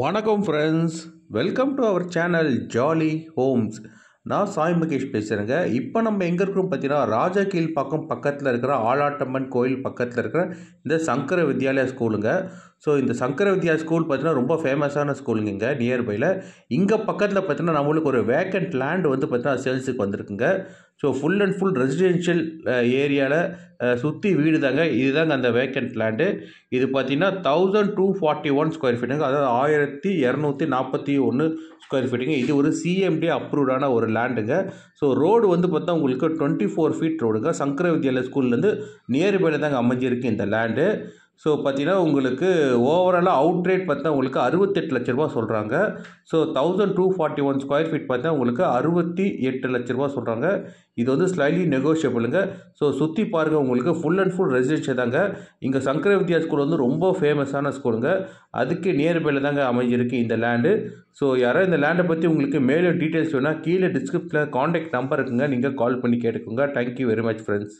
வணக்கம் friends welcome to our channel Jolly Homes நான் சாய் மகேஷ் பேசுகிறேங்க இப்போ நம்ம எங்கே இருக்கிறோம் பார்த்தீங்கன்னா ராஜா கீழ் பக்கம் பக்கத்தில் இருக்கிற ஆளாட்டம்மன் கோயில் பக்கத்தில் இருக்கிற இந்த சங்கர வித்யாலயா ஸ்கூலுங்க ஸோ இந்த சங்கர வித்யா ஸ்கூல் பார்த்தீங்கன்னா ரொம்ப ஃபேமஸான ஸ்கூலுங்க இங்கே நியர்பையில் இங்கே பக்கத்தில் பார்த்தீங்கன்னா நம்மளுக்கு ஒரு வேக்கண்ட் லேண்ட் வந்து பார்த்தீங்கன்னா சேல்ஸுக்கு வந்திருக்குங்க so full and full residential ஏரியாவில் சுற்றி வீடு தாங்க இதுதாங்க அந்த வேக்கண்ட் லேண்டு இது பார்த்தீங்கன்னா thousand two forty one square ஃபீட்டுங்க அதாவது ஆயிரத்தி இரநூத்தி நாற்பத்தி ஒன்று ஸ்கொயர் ஃபீட்டுங்க இது ஒரு சிஎம்டி அப்ரூவ்டான ஒரு லேண்டுங்க ஸோ ரோடு வந்து பார்த்தா உங்களுக்கு டுவெண்ட்டி ஃபோர் ஃபீட் ரோடுங்க சங்கர வித்யாலய ஸ்கூல்லேருந்து நியர்பையில் தாங்க அமைஞ்சிருக்கு இந்த லேண்டு ஸோ பார்த்தீங்கன்னா உங்களுக்கு ஓவராலாக அவுட் ரேட் பார்த்தா உங்களுக்கு அறுபத்தெட்டு லட்ச ரூபா சொல்கிறாங்க so thousand two forty one square feet பார்த்தா உங்களுக்கு அறுபத்தி எட்டு லட்ச ரூபா சொல்கிறாங்க இது வந்து ஸ்லைட்லி நெகோஷியபிளுங்க ஸோ சுற்றி பாருங்கள் உங்களுக்கு ஃபுல் அண்ட் ஃபுல் ரெசிடென்ஷியல் தாங்க இங்கே சங்கர வித்யா ஸ்கூல் வந்து ரொம்ப ஃபேமஸான ஸ்கூலுங்க அதுக்கு நியர்பையில் தாங்க அமைஞ்சிருக்கு இந்த லேண்டு ஸோ யாராவது இந்த லேண்டை பற்றி உங்களுக்கு மேலே டீட்டெயில்ஸ் வேணால் கீழே டிஸ்கிரிப்ஷனில் காண்டாக்ட் நம்பர் இருக்குங்க நீங்கள் கால் பண்ணி கேட்டுக்கோங்க தேங்க்யூ வெரி மச் ஃப்ரெண்ட்ஸ்